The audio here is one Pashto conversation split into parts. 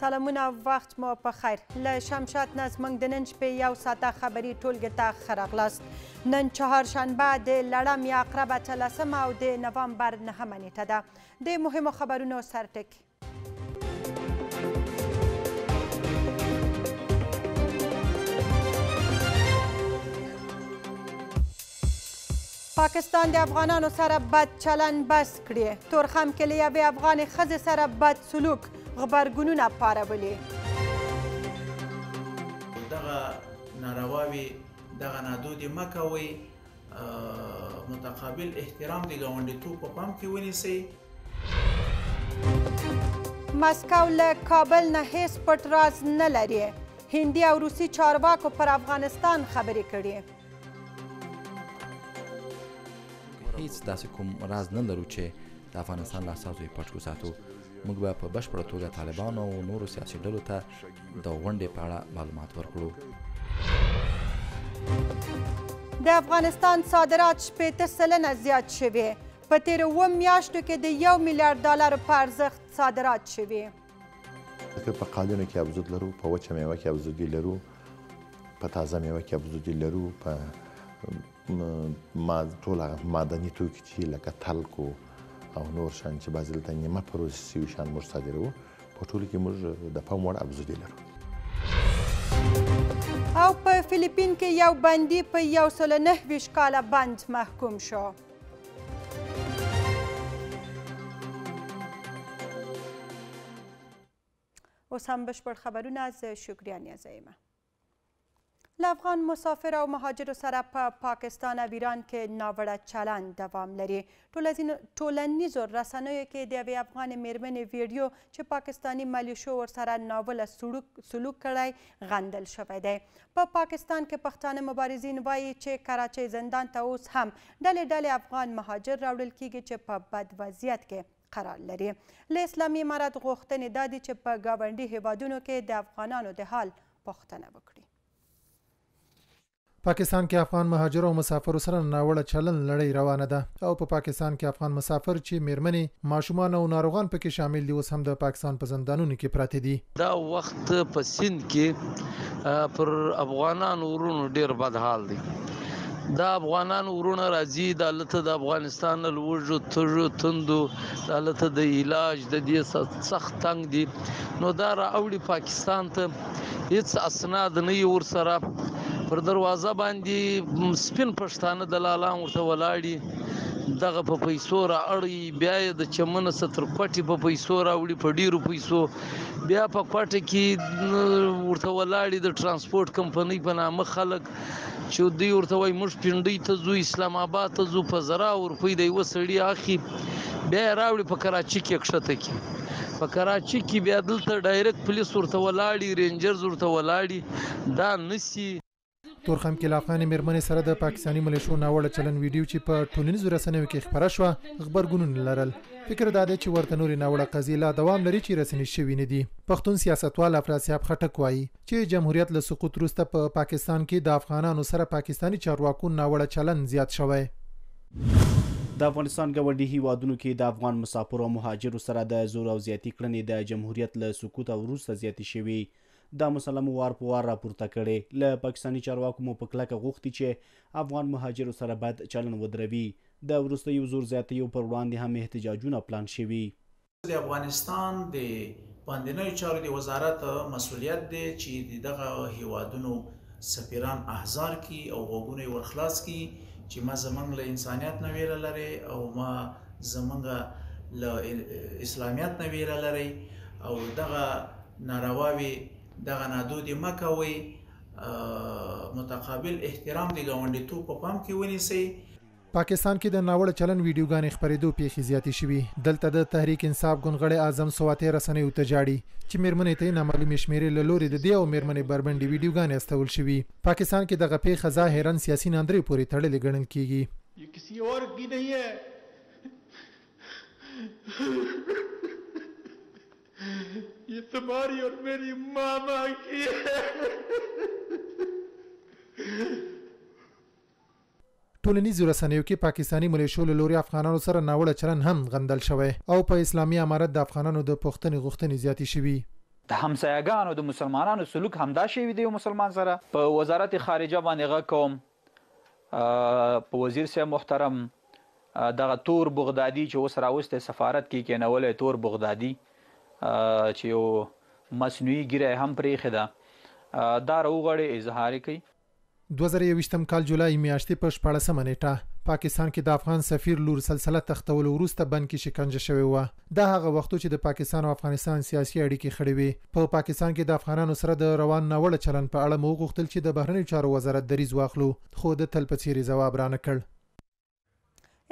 سلامونه وخت مو په خیر ل شمشاد ناز موږ د نن شپې یو ساعته خبري ټولګه ته خراغلاست نن چهار شنبه د لړم یا اقربه اتلسمه او د نوامبر نهمه نیټه ده د مهمو خبرونو سرټکي پاکستان د افغانانو سره بد چلن بس کړي تورخم کې له یوې افغانې ښځې سره بد سلوک غبرګونونه پارولي دغه نارواوي دغه نادودي مکوي متقابل احترام د ګاونډیتوب په پام کې ونیسي مسکو له کابل نه هیڅ پټ راز نه لري هندي او روسي چارواکو پر افغانستان خبرې کړي هیڅ داسې کوم راز نه لرو چې د افغانستان له اساسو یې پټ وساتو موږ به په بشپړه توګه طالبانو او نورو سیاسي ډلو ته د غونډې په اړه معلومات ورکړو د افغانستان صادرات شپږ سلنه زیات شوي په تیر و میاشتو کې د 1 میلیارډ ډالر په ارزښت صادرات شوي په قالینو کې ابزود لرو په وچه میوه کې ابزودي لرو په تازه میوه کې ابزودي لرو په ما ټول مادني توکي چې لکه تلکو او نور شان چې بعضې دلته نیمه پروسس شوي شیان موږ صادروو په ټولو کې موږ د پام وړ ابزودې لرو او په فلیپین کې یو بندي په یو سل نه ویشت کاله بند محکوم شو اوس هم بشپړ خبرونه از شکریا نیازیمه افغان مسافر او مهاجرو سره په پا پاکستان او ایران کې ناوړه چلند دوام لري ټولنیزو رسنیو کې د یوې افغان میرمنې ویډیو چې پاکستانی ملیشو ورسره ناوله سلوک کړی غندل شوی دی په پا پاکستان کې پښتانه مبارزین وایي چې کراچۍ زندان ته اوس هم ډلې ډلې افغان مهاجر راوړل کیږي چې په بد وضعیت کې قرار لري له اسلامي امارت غوښتنې دا دي چې په ګاونډي هیوادونو کې د افغانانو د حال پوښتنه وکړي پاکستان کې افغان مهاجر او مسافر سره ناوړه چلن لړۍ روانه ده او په پا پاکستان کې افغان مسافر چې میرمنې ماشومان او ناروغان پکې شامل دي اوس هم د پاکستان په زندانونو کې پراته دي دا وخت په سند کې پر افغانان ورونو ډیر بد حال دي دا افغانان ورونه راځي د لته د افغانستان لوجو تجو تندو د لته د علاج د دې سخت تنگ دي نو دا راوړي پاکستان ته هیڅ اسناد نه یور سره پر دروازه باندې سپین پښتانه دلالان ورته ولاړی دغه په پیسو را اړي بیا د چمن ستر کوټي په پیسو را وړي په ډیرو پیسو بیا په کوټه کې ورته ولاړی د ترانسپورت کمپنۍ په نامه خلک چې دوی ورته وای موږ پندې ته زو اسلام آباد ته زو په زرا ورپی دی وسړی اخی بیا راوړي په کراچي کې کښته کې په کراچي کې بیا دلته ډایرکټ پولیس ورته ولاړی رینجرز ورته ولاړی دا نسی تورخم کې لافغان مرمنې سره د پاکستانی ملیشو ناوړه چلن ویډیو چې په ټولنیزو رسنیو کې خبره شوه خبرګونونه لرل فکر دا دی چې ورته نورې ناوړه قضیې لا دوام لري چې رسنۍ شوي نه دي پښتون سیاستوال افراسیاب خټک وایي چې جمهوریت له سقوط وروسته په پاکستان کې د افغانانو سره پاکستانی چارواکو ناوړه چلن زیات شوی د افغانستان ګوندي هیوادونو کې د افغان مسافر او مهاجرو سره د زور او زیاتی کړنې د جمهوریت له سقوط وروسته زیاتې شوې دا مسلم وار په وار راپورته کړي له پاکستاني چارواکو مو په کلکه غوښتي چې افغان مهاجرو سره باید چلن ودروي د وروستیو زور زیاتیو پر وړاندې هم احتجاجونه پلان شوي د افغانستان د باندنیو چارو د وزارت مسولیت دی چې دغه هیوادونو سفیران احزار کی او وګونه ورخلاص کی چې ما زمنګ له انسانيت نه ویره لري او ما زمنګ له اسلامیت نه ویره لري او دغه نارواوي دغه نادودي مکوي متقابل احترام د غونډیتوب په پام کې ونیسي پاکستان کې د ناوړه چلن ویډیوګانې خبرېدو پیښې زیاتې شوې دلته د تحریک انصاف ګونغړې اعظم سواتې رسنیو ته جاړي چې میرمنې ته نامعلومې شمیرې له لورې د دې او میرمنې بربندې ویډیوګانې استول شوې پاکستان کې دغه پیښه ظاهرا سیاسي ناندرې پورې تړلې ګڼل کیږي یہ کسی اور کی نہیں ہے ये तुम्हारी और मेरी मामा की है ټولنیزو رسنیو کې پاکستانی ملیشو له لوري افغانانو سره ناوړه چلن هم غندل شوی او په اسلامي امارت د افغانانو د پښتنې غوښتنې زیاتې شوې د همسایګانو د مسلمانانو سلوک همدا شوی دی مسلمان سره په وزارت خارجه باندې غ کوم په وزیر سه محترم دغه تور بغدادي چې اوس راوسته سفارت کې کېنولې تور بغدادي چې یو مصنوعي ګیره هم پرې خده دا روغړې اظهار کوي 2023م کال جولای میاشتې په 14 منېټه پاکستان کې د افغان سفیر لور سلسله تختول وروسته بند کې شکنجه شوې و دا هغه وخت چې د پاکستان او افغانستان سیاسي اړیکې خړې وي په پاکستان کې د افغانانو سره د روان نوړ چلن په اړه مو غوښتل چې د بهرنی چارو وزارت دریز واخلو خو د تلپسیری جواب را نه کړ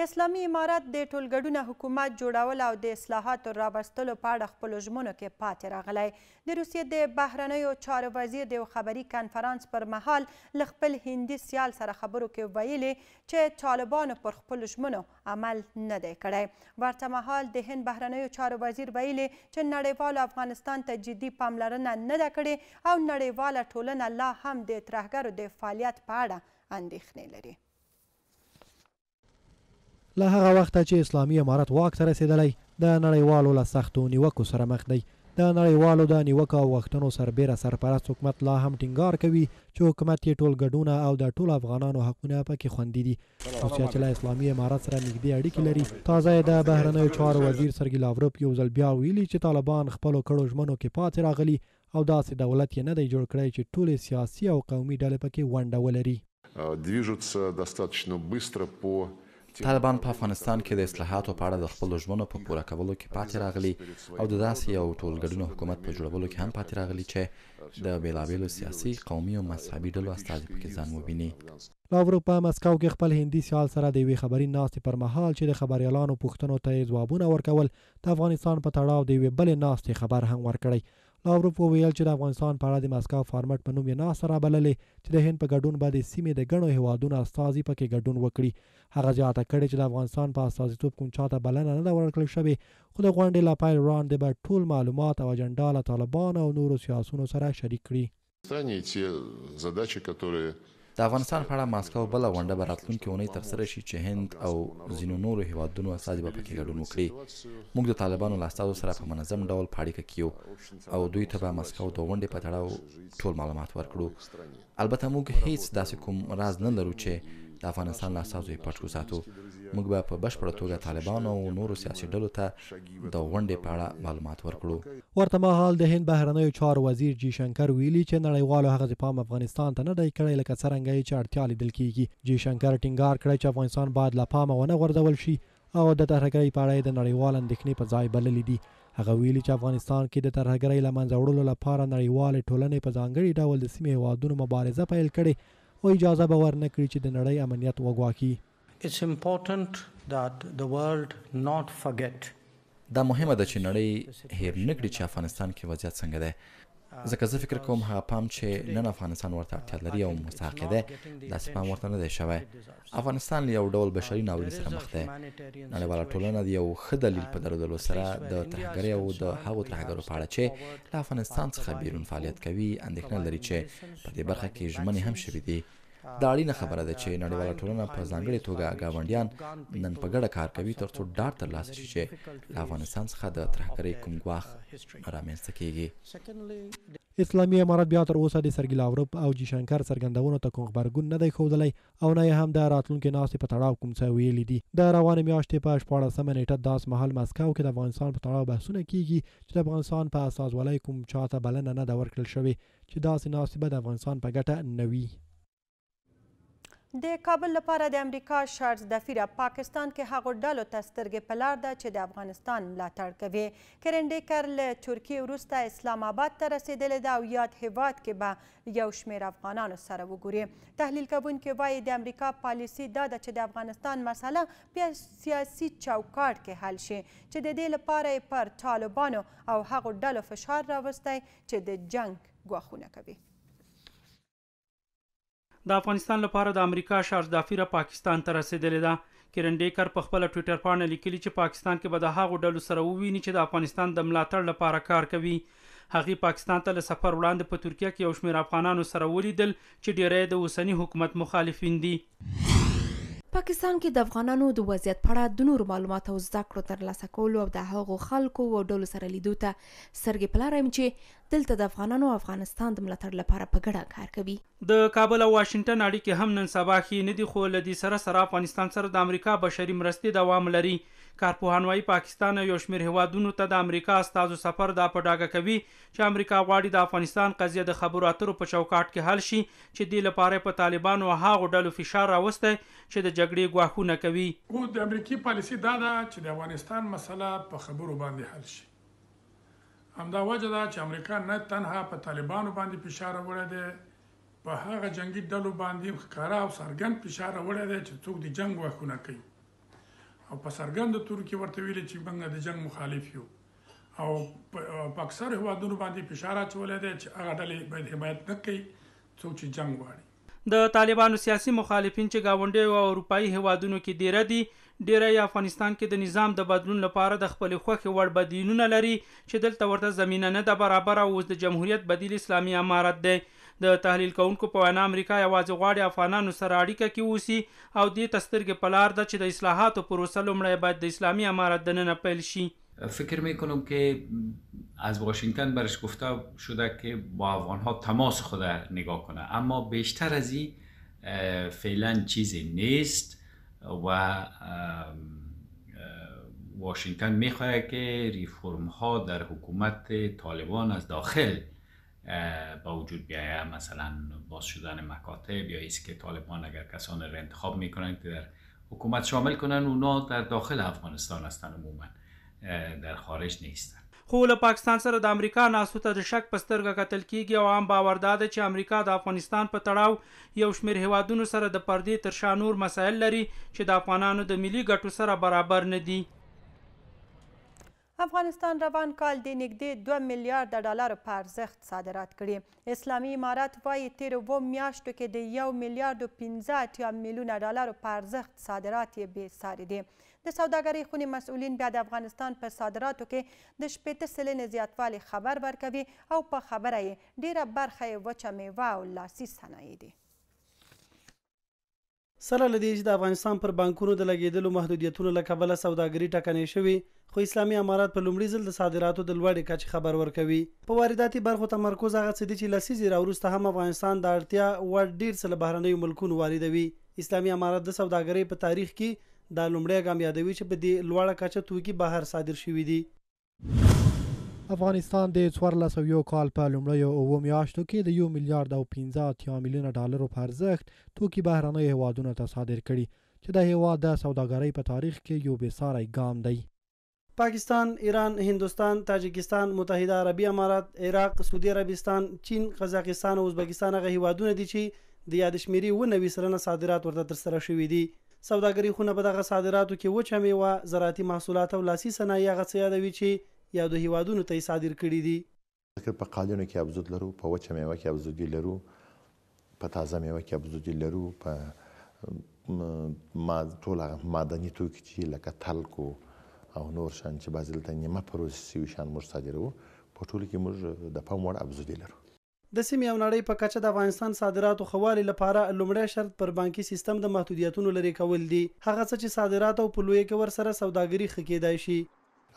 اسلامي امارات د ټولګډونه حکومت جوړول او د اصلاحاتو راوستلو په اړه خپلو ژمنو کې پاتې راغلی د روسیې د بهرنیو چارو وزیر د یو خبري کنفرانس پر مهال له خپل هندي سیال سره خبرو کې ویلې چې طالبانو پر خپلو ژمنو عمل نه دی کړی ورته مهال د هند بهرنیو چارو وزیر ویلې چې نړیوالو افغانستان ته جدي پاملرنه نه ده کړې او نړیواله ټولنه لا هم د ترهګرو د فعالیت په اړه اندېښنې لري له هغه وخته چې اسلامي امارت واک ته رسیدلی د نړیوالو له سختو نیوکو سره مخ دی د نړیوالو د نیوکو او وختونو سربیره سرپرست حکومت لا هم ټینګار کوي چې حکومت یې ټول ګډونه او د ټول افغانانو حقونه پکې خوندي دي روسیا چې له اسلامي امارت سره نږدې اړیکې لري تازه د بهرنیو چارو وزیر سرګي لاوروپ یو ځل بیا ویلي چې طالبان خپلو کړو ژمنو کې پاتې راغلي او داسې دولت یې نه دی جوړ کړی چې ټولې سیاسي او قومي ډلې پکې ونډه ولري. движутся достаточно быстро по طالبان په افغانستان کې د اصلاحاتو په اړه د خپل ژمنو په پوره کولو کې پاتې راغلي او د داسې یو ټولګډون حکومت په جوړولو کې هم پاتې راغلي چې د بیلابیلو سیاسي قومي او مذهبي ډلو استازي پکې ځان وبیني لاورو په مسکو کې خپل هندي سیال سره د وی خبري ناستې پر مهال چې د خبريالانو پوښتنو ته ځوابونه ورکول د افغانستان په تړاو د وی بل ناستې خبر هم ورکړي لاوروف وویل چې د افغانستان په اړه د مسکو فارمټ په نوم یې ناسره بللې چې د هند په ګډون به د سیمې د ګڼو هیوادونو استازي پکې ګډون وکړي هغه زیاته کړې چې د افغانستان په استازیتوب کوم چاته بلنه نه ده ورکړل شوې خو د غونډې لا پیل وړاندې به ټول معلومات او اجنډا له طالبانو او نورو سیاسونو سره شریک کړي د افغانستان په اړه ماسکو بل غونډه به راتلونکي اونۍ ترسره شي چې هند او ځینو نورو هیوادونو استازي به پکې ګډون وکړي موږ د طالبانو له استازو سره په منظم ډول په اړیکه کې او دوی ته به ماسکو د غونډې په تړاو ټول معلومات ورکړو البته موږ هیڅ داسې کوم راز نه لرو چې د افغانستان له استازو یې پټ وساتو موږ به په بشپړه توګه طالبانو او نورو سیاسي ډلو ته د غونډې په اړه معلومات ورکړو ورته مهال د هند بهرنیو چارو وزیر جی شنکر ویلي چې نړیوالو هغه پام افغانستان ته نه دی کړی لکه څرنګه یې چې اړتیا لیدل کیږي جی شنکر ټینګار کړی چې افغانستان باید له پامه ونه غورځول شي او د ترهګرۍ په اړه د نړیوال اندېښنې په ځای بللی دي هغه ویلي چې افغانستان کې د ترهګرۍ له منځه وړلو لپاره نړیوال ټولنې په ځانګړي ډول د سیمې هیوادونو مبارزه پیل کړې او اجازه به ورنکړي چې د نړۍ امنیت وګواکي It's important that the world not forget دا مهمه ده چې نړۍ هیر نکړي چې افغانستان کې وضعیت څنګه دی ځکه زه فکر کوم هغه پام چې نن افغانستان ورته اړتیا لري او مستحق دی داسې پام ورته نه دی شوی افغانستان یو ډول بشري ناورین سره مخ دی نړیواله ټولنه د یو ښه دلیل په درلودلو سره د ترهګرۍ او د هغو ترهګرو په اړه چې له افغانستان څخه بیرون فعالیت کوي اندېښنه لري چې په دې برخه کې ژمنې هم شوي دي دا اړینه خبره ده چې نړیواله ټولنه په ځانګړې توګه گاونډیان نن په ګډه کار کوي ترڅو ډاډ ترلاسه شي چې له افغانستان څخه د ترهګرۍ کوم ګواښ رامنځته کیږي اسلامي امارات بیا تر اوسه د سرګي لاورب او جی شنکر سرګندونو ته کوم خبرګون نه دی ښودلی او نه یې هم د راتلونکي ناستې په تړاو کوم څه ویلي دي د روانې میاشتې په شپاړسمه نیټه داس مهال مسکو کې د افغانستان په تړاو بحثونه کیږي چې د افغانستان په اساس ولای کوم چاته بلنه نه ده ورکړل شوې چې داسې ناستې به د افغانستان په ګټه نه وي د کابل لپاره د امریکا شرط د فیره پاکستان کې هغو ډلو ته سترګې په لار ده چې د افغانستان ملاتړ کوي کرن ډیکر له ترکیې وروسته اسلام آباد ته رسېدلې ده او یاد هیواد کې به یو شمیر افغانانو سره وګوري تحلیل کوونکي وایي د امریکا پالیسي دا ده چې د افغانستان مسله بیا سیاسي چوکاټ کې حل شي چې د دې لپاره یې پر طالبانو او هغو ډلو فشار راوستی چې د جنګ ګواښونه کوي د افغانستان لپاره د امریکا شارج دافیره پاکستان ته رسیدلې ده کیرن ډیکر په خپل ټوئیټر باندې لیکلي چې پاکستان کې به د هغو ډلو سره وویني چې د افغانستان د ملاتړ لپاره کار کوي هغه پاکستان ته له سفر وړاندې په ترکیه کې یو شمېر افغانانو سره ولیدل چې ډیری د اوسنی حکومت مخالفین دي پاکستان کې د افغانانو د وضعیت په اړه د نور معلوماتو زده کړو تر لاسه کولو او د هغو خلکو او ډلو سره لیدو ته سرګې پلارم چې دلته د افغانانو افغانستان د ملاتړ لپاره په ګډه کار کوي د کابل او واشنگټن اړیکې هم نن سبا کې نه دي خو لدی سره سره افغانستان سره د امریکا بشري مرستې دوام لري کارپوهان وايي پاکستان یو شمېر هیوادونو ته د امریکا استادو سفر دا په ډاګه کوي چې امریکا غواړي د افغانستان قضیه د خبرو اترو په چوکاټ کې حل شي چې د لپاره په طالبانو هاغو ډلو فشار راوستي چې د جګړې ګواښونه کوي خو د امریکای پالیسی دا ده چې د افغانستان مسله په خبرو باندې حل شي همدا وجه ده چې امریکا نه تنها په طالبانو باندې فشار وړی دی په هغه جنگي ډلو باندې ښکارا او سرګند فشار وړی دی چې څوک د جنگ واخونه کوي او په سرګند تور کې ورته ویل چې موږ د جنگ مخالف یو او په اکثر هوادونو باندې فشار اچولې دی چې هغه ډلې باید حمایت نکړي څوک چې جنگ واړي د طالبانو سیاسي مخالفین چې گاونډي او اروپאי هوادونو کې ډیر دي دی ډیری افغانستان کې د نظام د بدلون لپاره د خپل خوخي وړ بدینونه لري چې دلته ورته زمينه نه د برابر او د جمهوریت بدیل اسلامي امارت دی د تحلیل کونکو په وینا امریکا یوازې غواړي افغانانو سره اړیکه کې اوسي او دې تسترګې پلار ده چې د اصلاحاتو پروسه لومړی باید د اسلامي امارت دننه پیل شي فکر می کنم که از واشنگتن برش گفته شده که با افغان ها تماس خود نگاه کنه اما بیشتر از این فعلا چیزی نیست و واشنگتن میخواهد که ریفورم ها در حکومت طالبان از داخل با وجود بیایه مثلا باز شدن مکاتب یا ایست که طالبان اگر کسان را انتخاب میکنند که در حکومت شامل کنند اونا در داخل افغانستان هستند عموما در خارج نیستند خو له پاکستان سره د امریکا ناسوته د شک پسترګه قتل کیږي او عام باور ده چې امریکا د افغانستان په تړاو یو شمیر هیوادونو سره د پردې تر شانور مسایل لري چې د افغانانو د ملي ګټو سره برابر نه دي افغانستان روان کال د نږدې 2 میلیارډ ډالر په ارزښت صادرات کړي اسلامي امارات وایي تیر و میاشتو کې د 1 میلیارډ 15 میلیونه ډالر په ارزښت صادرات یې به ساري دي د سوداګرۍ خونې مسؤلین بیا د افغانستان په صادراتو کې د شپېته سلنې زیاتوالي خبر ورکوي او په خبره یې ډیره برخه یې وچه میوه او لاسي صنایع دي سره لدې چې د افغانستان پر بانکونو د لګیدلو محدودیتونو له کبله سوداګري ټکنۍ شوې خو اسلامي امارات په لومړي ځل د صادراتو د لوړې کچې خبر ورکوي په وارداتي برخو تمرکز هغه څه دي چې لسیزې راوروسته هم افغانستان د اړتیا وړ ډیر څه له بهرنیو ملکونو واردوي اسلامي امارات د سوداګرۍ په تاریخ کې دا لومړی ګام یادوي چې په دې لوړه کچه توکي بهر صادر شوي دي افغانستان د 1400 کال په لومړی او اوو میاشتو کې د یو میلیارډ او 15 اتیا میلیونه ډالرو په ارزښت توکي بهرنۍ هیوادونو ته صادر کړي چې د هیواد د سوداګرۍ په تاریخ کې یو بېساری ګام دی پاکستان، ایران، هندستان، تاجکستان، متحده عربی امارات، عراق، سعودي عربستان، چین، قزاقستان او ازبکستان هغه هیوادونه دي چې د یاد شمیرې 90 سلنه صادرات ورته ترسره شوي دي. سوداګري خونه په دغه صادراتو کې وچه میوه زراعتي محصولات او لاسي صنایع هغه څه یادوي چې یادو هیوادونو ته یې صادر کړي دي ذکر په قالینو کې ابزود لرو په وچه میوه کې ابزودي لرو په تازه میوه کې ابزودي لرو په ما ټول معدني توکي چې لکه تلکو او نور شان چې بعضې دلته نیمه پروسس شوي شیان موږ صادروو په ټولو کې موږ د پام وړ ابزودي لرو د سیمې او نړۍ په کچه د افغانستان صادراتو خوالي لپاره لومړی شرط پر بانکي سیستم د محدودیتونو لري کول دي هغه څه چې صادرات او پلوې کې ور سره سوداګري خکېدای شي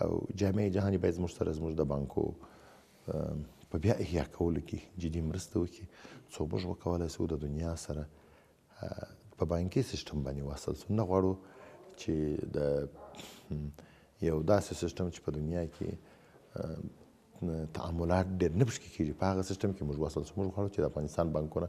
او جامعه جهاني باید موږ سره زموږ د بانکو په بیا احیا کولو کې جدي مرسته وکړي څو موږ وکولای شو د دنیا سره په بانکي سیستم باندې واصل شو نه غواړو چې د یو داسې سیستم چې په دنیا کې تعاملات ډېر نه پشکې کېږي په هغه سیستم کې موږ وسل موږ غواړو چې د افغانستان بانکونه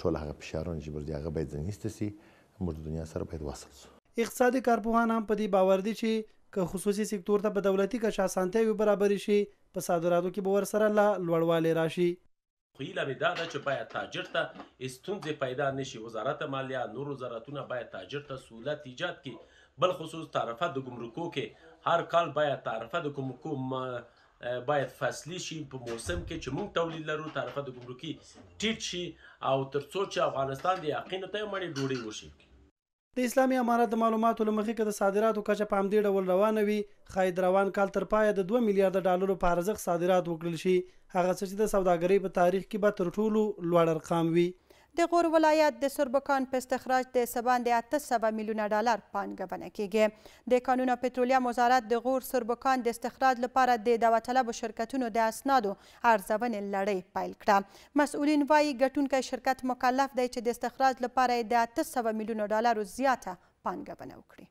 ټول هغه فشارونه چې بردي هغه باید ځنیسته سي موږ د دنیا سره باید وصل شو اقتصادي کارپوهان هم په دې باور دي چې که خصوصي سکتور ته په دولتي کچه اسانتیاوې برابرې شي په صادراتو کې به ورسره لا لوړوالی راشي خو هیله مې دا ده چې باید تاجر ته ستونزې پیدا نشي وزارت مالیه نور وزارتونه باید تاجر ته سهولت ایجاد کړي بل خصوص تعرفه د ګمرکو کې هر کال باید تعرفه د ګمرکو باید فاصله شي په موسم کې چې موږ تولید لرو تعرفه د ګمرکي ټیټ شي او ترڅو چې افغانستان د یقین ته مړې ډوډۍ وشي د اسلامي امارات د معلوماتو لمخې کې د صادراتو کچه په همدې ډول روانه وي خای روان کال تر پایه د 2 میلیارډ ډالرو په ارزښت صادرات وکړل شي هغه څه چې د سوداګرۍ په تاریخ کې به تر ټولو لوړ رقم وي د غور ولایت د سربکان په استخراج د سباند 800 میلیونه ډالر پانګونه کیږي د قانون پټرولیم وزارت د غور سربکان د استخراج لپاره د داوطلب شرکتونو د اسنادو ارزونې لړۍ پیل کړه مسؤلین وایي ګټونکی شرکت مکلف دی چې د استخراج لپاره د 800 میلیونه ډالرو زیاته پانګونه وکړي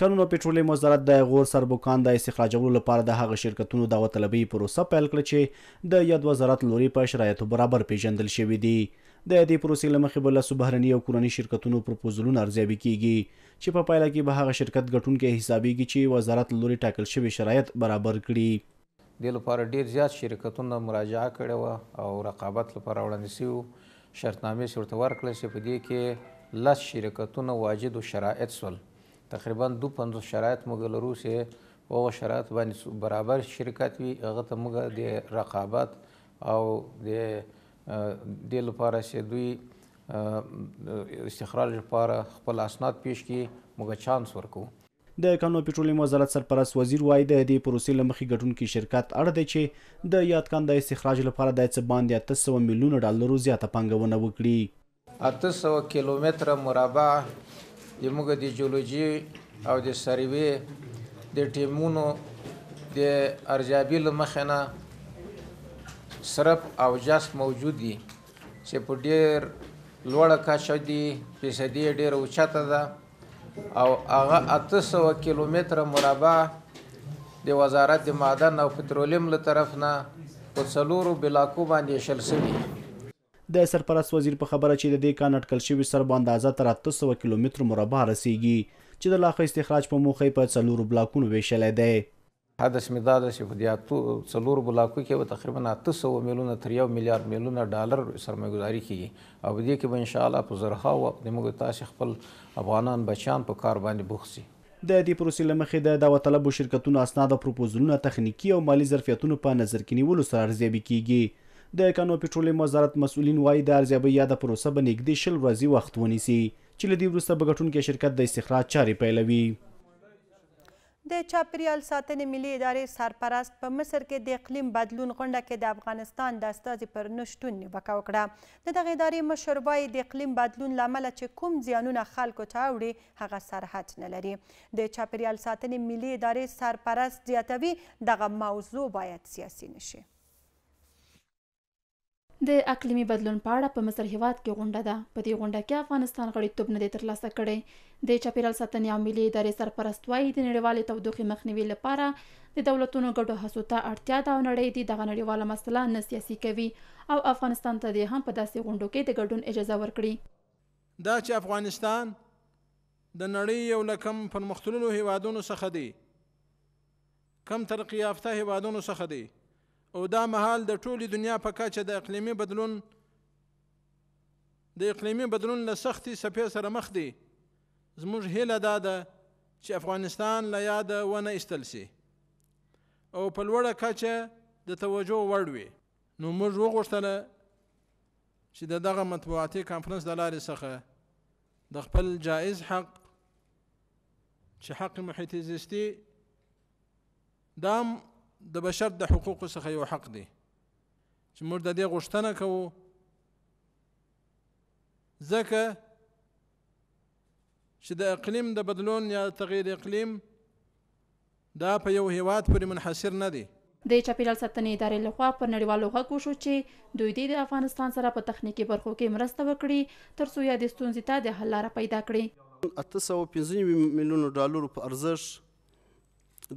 کانونه پېټرولیم وزارت د غور سربوکان د استخراجولو لپاره د هغه شرکتونو د وطلبي پروسه پیل کړه چې د یاد وزارت لوري په شرایطو برابر پیژندل شوې دي د دې پروسې لمخې بل سبهرنی او کورنی شرکتونو پروپوزلونه ارزیابي کیږي چې په پایله کې به هغه شرکت ګټونکو حسابيږي چې وزارت لوري ټاکل شوی شرایط برابر کړي د لپاره ډیر زیات شرکتونو مراجعه کړې و او رقابت لپاره وړاندې شوی شرطنامې شرط ورکړل شي په دې کې لس شرکتونو واجد شرایط سول تقریبا 250 شرایط موږ لرو چې په هغه شرایط باندې برابر شرکت وي هغه ته موږ د رقابت او د دې لپاره چې دوی استخراج لپاره خپل اسناد پیش کړي موږ چانس ورکوو د کانو پټرولیم وزارت سرپرست وزیر وایي د دې پروسې لمخې ګټونکي شرکت اړ دی چې د یاد کان د استخراج لپاره د څه باندې 300 میلیونه ډالرو زیاته پنګونه وکړي 800 کیلومتر مربع د موږ د جیولوجي او د سروي د ټیمونو د ارجابیل مخنه صرف او جاس موجود دي چې په ډیر لوړه کاشه دي فیصدي ډیر اوچته ده او هغه 800 کیلومتر مربع د وزارت د معدن او پټرولیم له طرف نه په څلورو بلاکو باندې شل شوی د سرپرست وزیر په خبره چې د دې کان اټکل شوی سر باندازه تر 300 کیلومتر مربع رسیږي چې د لاخه استخراج په موخه په څلور بلاکونو ویشل دی حدث مداد چې په دې څلور بلاکو کې به تقریبا 800 میلیونه تر 1 میلیارډ میلیونه ډالر سرمایه‌ګزاري کیږي او دې کې به ان شاء الله په زرها او د موږ تاسو خپل افغانان بچان په کار باندې بوخسي د دې پروسې لمخې د دعوت طلبو شرکتونو اسناد او پروپوزلونه تخنیکی او مالی ظرفیتونو په نظر کې نیولو سره ارزیابي کیږي د کانو پټرولیم وزارت مسؤلین وایي د ارزیابۍ یاده پروسه به نږدې شل ورځې وخت ونیسي چې له دې وروسته به ګټونکی شرکت د استخراج چارې پیلوي د چاپریال ساتنې ملي ادارې سرپرست په مصر کې د اقلیم بدلون غونډه کې د افغانستان د استازي پر نشتون نیوکه وکړه د دغه ادارې مشر وایي د اقلیم بدلون له امله چې کوم زیانونه خلکو ته اوړي هغه سرحد نه لري د چاپریال ساتنې ملي ادارې سرپرست زیاتوي دغه موضوع باید سیاسي نشي د اقلیمي بدلون په اړه په مصر هیواد کې غونډه ده په دې غونډه کې افغانستان غړیتوب نه دی ترلاسه کړی د چاپیرال ساتنې او ملي ادارې سرپرست وایي د نړیوالې تودوخې مخنیوي لپاره د دولتونو ګډو هڅو ته اړتیا ده او نړۍ دې دغه نړیواله مسله نه سیاسي کوي او افغانستان ته دې هم په داسې غونډو کې د ګډون اجازه ورکړي دا چې افغانستان د نړۍ یو لکم پرمختللو هیوادونو څخه دی کم ترقی یافته هیوادونو څخه دی او دا مهال د ټولي دنیا په کچه د اقلیمي بدلون د اقلیمي بدلون له سختي سپې سره مخ دی زموږ هیله دا ده چې افغانستان له یاد ونه ایستل شي او په لوړه کچه د توجه وړ وي نو موږ وغوښتله چې د دغه مطبوعاتي کانفرنس د لارې څخه د خپل جایز حق چې حق محیط زیستی دام د بشر د حقوق څخه یو حق دی چې موږ د دې غوښتنه کوو ځکه چې د اقلیم د بدلون یا تغیر اقلیم دا په یو هیواد پورې منحصر نه دی د چاپیریال ساتنې ادارې لخوا پر نړیوالو غږ وشو چې دوی د افغانستان سره په تخنیکی برخو کې مرسته وکړي تر څو یادې ستونزې ته د حل لاره پیدا کړي 850 میلیونه ډالر په ارزښت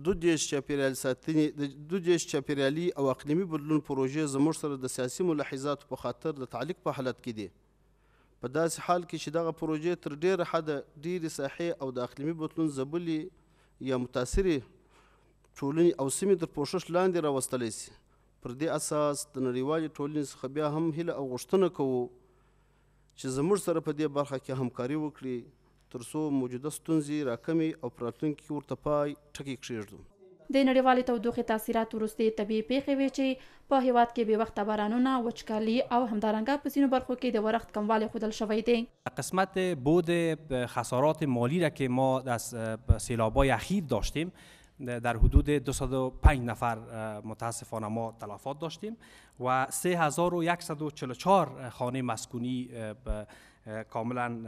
دوه چاپیریال ساتنې د دوه چاپیریالي او اقلیمي بدلون پروژې زموږ سره د سیاسي ملاحظاتو په خاطر د تعلیق په حالت کې دي په داسې حال کې چې دغه پروژې تر ډیره حده ډیرې ساحې او د اقلیمي بدلون زبلې یا متاثرې ټولنې او سیمې تر پوښښ لاندې راوستلی سي پر دې اساس د نړیوالې ټولنې څخه بیا هم هیله او غوښتنه کوو چې زموږ سره په دې برخه کې همکاري وکړي ترڅو موجوده ستونزې راکمي او پراتونکو ورته پای ټکی کشیږو د نړیوالې تودوخې تاثیرات وروستي طبي پیښې وي چې په هیواد کې به وخت بارانونه وچکالي او همدارنګه په سینو برخو کې د ورخت کموالی خودل شوی دی قسمت بود خسارات مالی را که ما از سیلابای اخیر داشتیم در حدود 205 نفر متاسفانه ما تلفات داشتیم و 3144 خانه مسکونی کاملا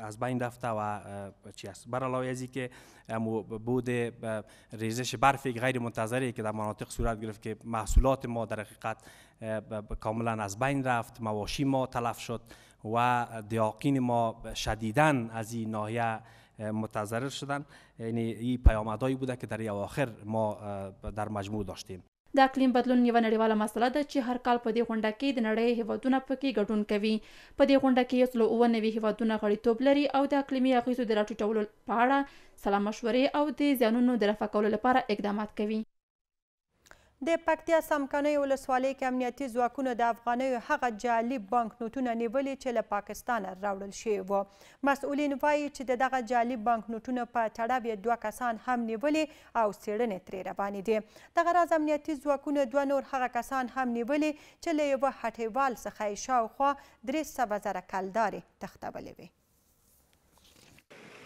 از بین رفته و چی است بر علاوه که امو بود ریزش برفی غیر منتظری که در مناطق صورت گرفت که محصولات ما در حقیقت کاملا از بین رفت مواشی ما تلف شد و دیاقین ما شدیدن از این ناحیه متضرر شدن یعنی این پیامدهایی بوده که در اواخر ما در مجموع داشتیم د اقلیم بدلون یو نړیواله مسله ده چې هر کال په دې غونډه کې د نړۍ هیوادونه پکې ګډون کوي په دې غونډه کې یو څلو اوه نوي هیوادونه غړیتوب لري او د اقلیمي اغیزو د راټیټولو په اړه سلا مشورې او د ځانونو د رفع کولو لپاره اقدامات کوي د پکتیا سمکنۍ ولسوالۍ کې امنیتي ځواکونه د افغانیو هغه جالب بانک نوټونه نیولي چې له پاکستانه راوړل شوي وو مسؤلین وایي چې دغه جالب بانک نوټونه په تړاو یې دوه کسان هم نیولي او څېړنې ترې روانې دي دغه راز امنیتي ځواکونه دوه نور هغه کسان هم نیولي چې له یوه هټیوال څخه یې شاوخوا درې سوه زره کلدارې تښتولې وي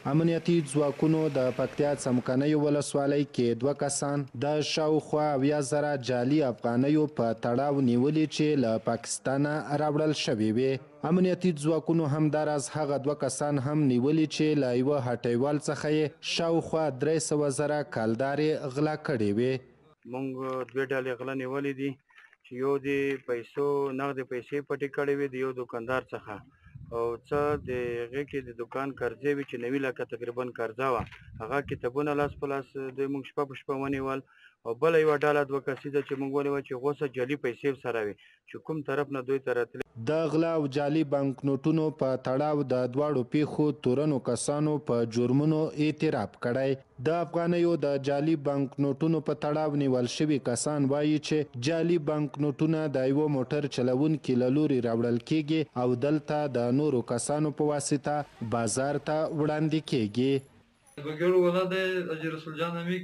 امنیتي ځواکونو د پکتیا څمکنۍ ولسوالۍ کې دوه کسان د شاوخوا اویا زره جعلي افغانیو په تړاو نیولې چې له پاکستانه راوړل شوې وې امنیتي ځواکونو همداراز هغه دوه کسان هم نیولې چې له یوه هټیوال څخه یې شاوخوا درې سوه زره کالدارې غلا کړې وې موږ دوه ډلې غلا نیولې دي چې یو د پیسو نغدې پیسې پټې کړې وې د یو دوکاندار څخه او څه د هغه کې د دکان قرضې وي چې نوي لکه تقریبا قرضه وه هغه کتابونه لاس په لاس دوی موږ شپه په شپه ونیول او بل یو ډاله دوه کسیزه چې موږ ونیو چې غوسه جلی پیسې سره وي چې کوم طرف نه دوی ترتل د غلا او جعلي بانکنوټونو په تړاو د دواړو پیښو تورنو کسانو په جرمونو اعتراف کړی د افغانیو د جعلي بانکنوټونو په تړاو نیول شوي کسان وایي چې جعلي بانکنوټونه د یو موټر چلوونکي له لوري راوړل کیږي او دلته د نورو کسانو په واسطه بازار ته وړاندې کیږي بګر ولاده اجي رسول جان امي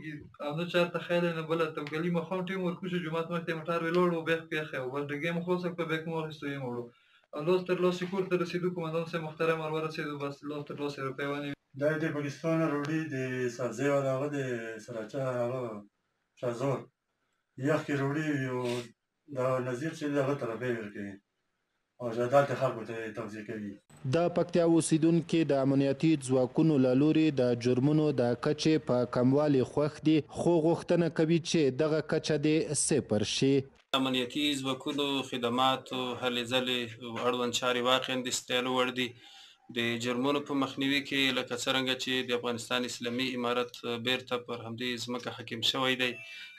انده چارته خیال نه بل ته ګلی مخاو ټیم ورکوشه جمعه مخته مټار ویلوړ او بیخ کې خو بل دغه مخوس په بیک مور هستوي مړو الله تر لاسه کور ته رسیدو کومندان سه محترم ور ورسیدو بس الله تر لاسه روپیوانی دا د ګلستان وروړي د سبزی او هغه د سراچا هغه شازور یخ کې وروړي یو دا نذیر چې دغه طرفه ورکړي او عدالت خلکو ته توضیح کوي د پکتیا اوسیدونکو د امنیتي ځواکونو له لوري د جرمونو د کچې په کموالي خوښ دي خو غوښتنه کوي چې دغه کچه د صفر شي امنیتي ځواکونو خدمات او هلې ځلې اړوند چاري واقع د استعمال وړ دي د جرمونو په مخنیوي کې لکه څرنګه چې د افغانستان اسلامي امارت بیرته پر همدې ځمکه حاکم شوی دی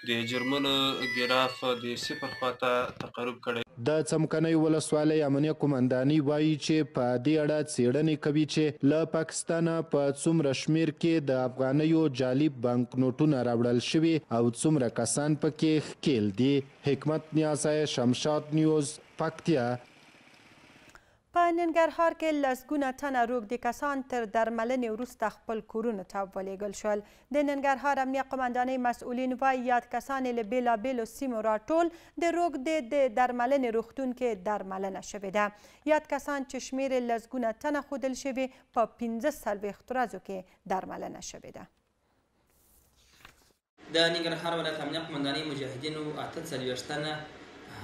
د جرمونو ګراف د صفر خواته تقرب کړی د څمکنۍ ولسوالۍ امنیه قمندانۍ وایي چې په دې اړه څېړنې کوي چې له پاکستانه په څومره شمیر کې د افغانیو جالب بانکنوټونه راوړل شوي او څومره کسان پکې ښکیل دي حکمت نیازی شمشاد نیوز پکتیا په ننګرهار کې لسګونه تنه روږدي کسان تر درملنې وروسته خپل کورونو ته ولیږل شول د ننګرهار امنیه قمندانۍ مسؤلین وایي یاد کسان یې له بېلابېلو سیمو راټول د روږدې د درملنې روغتون کې درملنه شوې ده یاد کسان چې شمېر یې لسګونه تنه ښودل شوي په پنځه څلوېښت ورځو کې درملنه شوې ده د ننګرهار ولایت امنیه قمندانۍ مجاهدینو اته څلوېښت تنه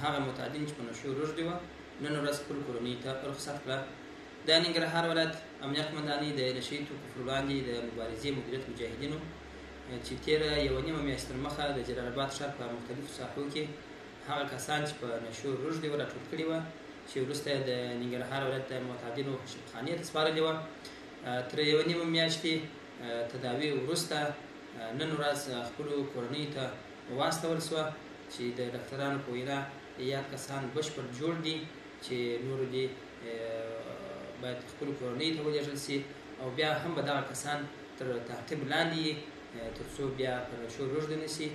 هغه متعدین چې په نشو روږدي وه نن ورځ خپل کورنۍ ته رخصت کړه د ننګرهار ولایت امنیه قمندانۍ د نشي توکو پر وړاندې د مبارزې مدیریت مجاهدینو چې تېره یوه نیمه میاشت تر مخه د جلال آباد ښار په مختلفو ساحو کې هغه کسان چې په نشو روږدي وه راټول کړي وه چې وروسته د ننګرهار ولایت د معتادینو شفاخانې ته سپارلې وه تر یوه نیمه میاشتې تداوي وروسته نن ورځ خپلو کورنیو ته واستول سوه چې د ډاکترانو په وینا یاد کسان بشپړ جوړ دي چې نور دي باید خپل کورنۍ ته ولېږل شي او بیا هم به دغه کسان تر تعقیب لاندې تر څو بیا پر شور روږدي نشي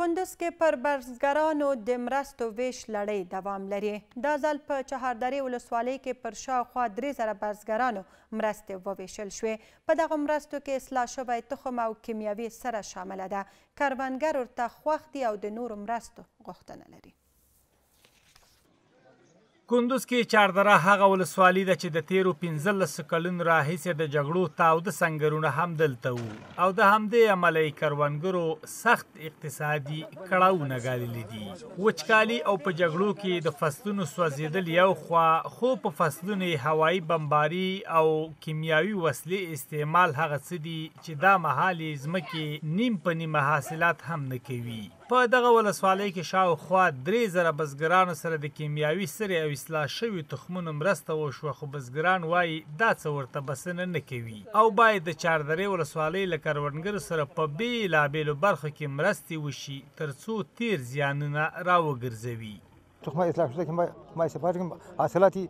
کندز کې پر برزګرانو د مرستو ویش لړۍ دوام لري دا ځل په چهاردرې ولسوالۍ کې پر شاوخوا درې زره برزګرانو مرستې وویشل شوې په دغه مرستو کې اصلاح شوی تخم او کیمیاوي سره شامله ده کروندګر ورته خوښ دي او د نورو مرستو غوښتنه لري کندوز کې چاردره هغه ولسوالي ده چې د تیرو 15 کلونو راهیسې د جګړو تاوده سنگرونه هم دلته وو او د همدې عملی کروندګرو سخت اقتصادي کړاوونه ګاللي دي وچکالي او په جګړو کې د فصلونو سوځېدل یو خوا خو په فصلونو هوایی بمباری او کیمیاوي وسلې استعمال هغه څه دي چې دا مهال ځمکې نیم په نیم حاصلات هم نه کوي په دغه ولسوالۍ کې شاوخوا 3000 بزګرانو سره د کیمیاوي سرې او اصلاح شوی تخمونو مرسته وشوه خو بزګران وایي دا څه ورته بسنه نه کوي او باید د چاردرې ولسوالۍ له کروندګرو سره په بیلابیلو برخو کې مرستې وشي ترڅو تیر زیانونه راوګرځوي تخمه اصلاح شده که ما سفارش کنم حاصلاتی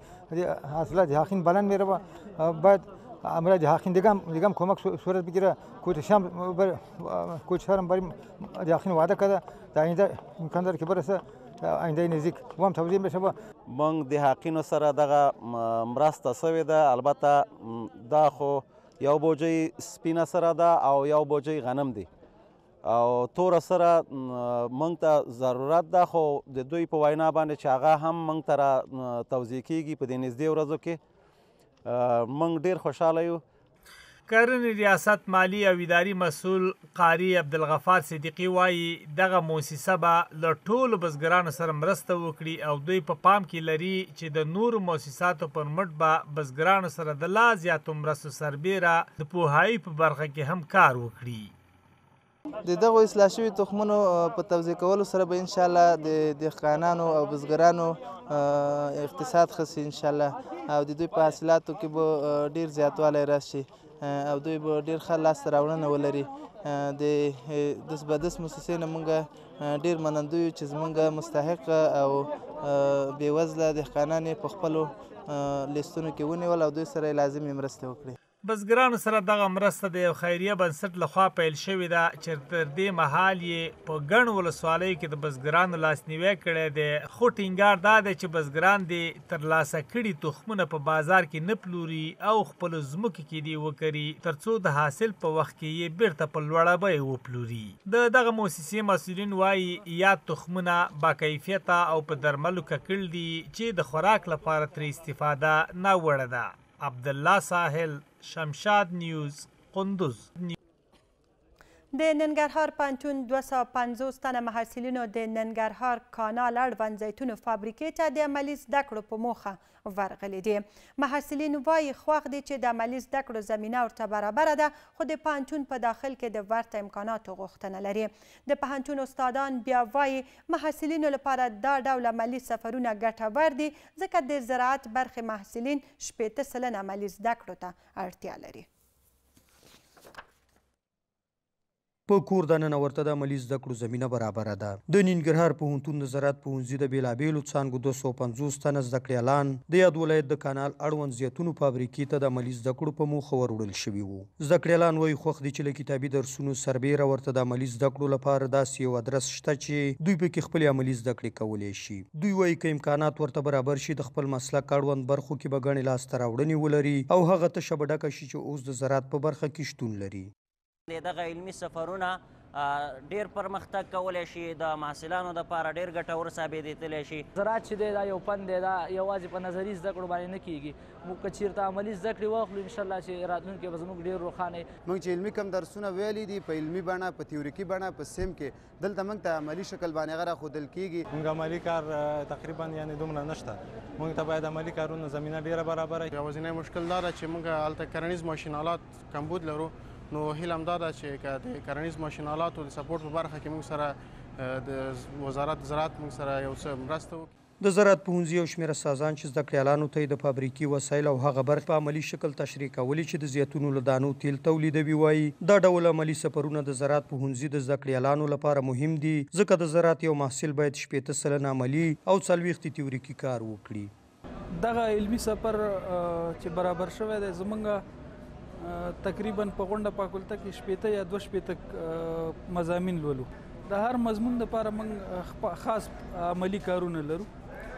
حاصلات حاخین بلند میره باید امراض حاکین دیگه هم دیگه هم کمک صورت بگیره کوچشم بر کوچشم بریم حاکین وعده کرده تا اینجا امکان داره که برسه آینده نزدیک و هم توضیح بشه موږ د حاکینو سره دغه مرسته سوې ده البته دا خو یو بوجۍ سپینه سره ده او یو بوجۍ غنم دی او تور سره مونږ ته ضرورت ده خو د دوی په وینا باندې چې هغه هم مونږ ته را توضیح کیږي په دې نږدې ورځو کې موږ ډیر خوشاله یو کرنې ریاست مالی او اداري مسول قاری عبدالغفار صدیقی وایي دغه موسسه به له ټولو بزګرانو سره مرسته وکړي او دوی په پا پام کې لري چې د نورو موسساتو پر مټ به بزګرانو سره د لا زیاتو مرستو سربیره د پوهایي په برخه کې هم کار وکړي د دغه اصلاح شوي تخمونو په توضیح کولو سره به انشاءالله د دهقانانو او بزګرانو اقتصاد ښه سي انشاءالله او د دوی په حاصلاتو کې به ډیر زیاتوالی راشي او دوی به ډیر ښه لاسته راوړنه ولري د دسبدس موسسې نه موږ ډیر منندوی یو چې زموږ مستحق او بېوزله دهقانان یې په خپلو لیستونو کې ونیول او دوی سره یې لازمې مرستې وکړې بزګرانو سره دغه مرسته د یو خیریه بنسټ لخوا پیل شوې ده چې تر دې مهال یې په ګڼ ولسوالیو کې د بزګرانو لاسنیوي کړی دی خو ټینګار دا دی چې بزګران د ترلاسه کړي تخمونه په بازار کې نه پلوري او خپل ځمکې کې دي وکړي ترڅو د حاصل په وخت کې یې بیرته په لوړه بیه وپلوري د دغه موسسې مسؤلین وایي یا تخمونه باکیفیته او په درملو ککړ دي چې د خوراک لپاره ترې استفاده ناوړه ده Abdullah Sahel, Shamshad News, Kunduz. د ننګرهار پانتون 250 تنه محصلینو د ننګرهار کانال اړوند زیتونو فابریکې ته د عملي زده کړو په موخه ورغلي دي محصلین وایي خوښ دي چې د عملي زده کړو زمینه ورته برابره ده خو د پانتون په داخل کې د ورته امکاناتو غوښتنه لري د پوهنتون استادان بیا وایي محصلینو لپاره دا ډول عملي سفرونه ګټور دي ځکه د زراعت برخې محصلین شپېته سلنه عملي زده کړو ته اړتیا لري په کور دننه ورته د عملی زده کړو زمینه برابره ده د ننګرهار پوهنتون د زراعت پوهنځي د بیلابیلو څانګو 250 تنه زده کړیالان د یاد ولایت د کانال اړوند زیتونو فابریکې ته د عملی زده کړو په موخه وروړل شوي وو زده کړیالان وایي خوښ دي چې له کتابي درسونو سربیره ورته د عملی زده کړو لپاره داسې یو ادرس شته چې دوی پکې خپل عملی زده کړې کولای شي دوی وایي که امکانات ورته برابر شي د خپل مسلک اړوند برخو کې به ګڼې لاسته راوړنې ولري او هغه تشه به ډکه شي چې اوس د زراعت په برخه کې شتون لري دغه علمي سفرونه ډیر پرمختګ کولی شي د محصلانو دپاره ډیر ګټور ثابتېدلی شي زراعت چې دی دا یو فن دی دا یوازې په نظري زده کړو باندې نه کېږي موږ که چېرته عملي زده کړې واخلو انشاءالله چې راتلونکی به زموږ ډېر روښانه موږ چې علمي کم درسونه ویلي دي په علمي بڼه په تیوریکي بڼه په سیم کې دلته موږ ته عملي شکل باندې هغه راښودل کېږي موږ عملي کار تقریبا یعنې دومره نشته موږ ته باید عملي کارونه زمینه ډېره برابره یوازینی مشکل دا ده چې موږ هلته کرنیز ماشینالات کمبود لرو نو هیلم دا ده چې د کرنیز ماشینالاتو د سپورټ په برخه کې موږ سره د وزارت زراعت موږ سره یو څه مرسته وکړي د زراعت پونځي او شمیره سازان چې زده کړیالانو ته د فابریکي وسایل او هغه برخ په عملی شکل تشریح کولی چې د زیتونو له دانو تیل تولیدوي وایي دا ډول عملی سفرونه د زراعت پونځي د زده کړیالانو لپاره مهم دي ځکه د زراعت یو محصول باید شپېته سلنه عملی او څلوېښت تیوریکي کار وکړي دغه علمی سفر چې برابر شوی دی زمونږ تقریبا په غونډه پاکولته کې شپېته یا دوه شپېته مزامین لولو د هر مضمون لپاره موږ خاص عملی کارونه لرو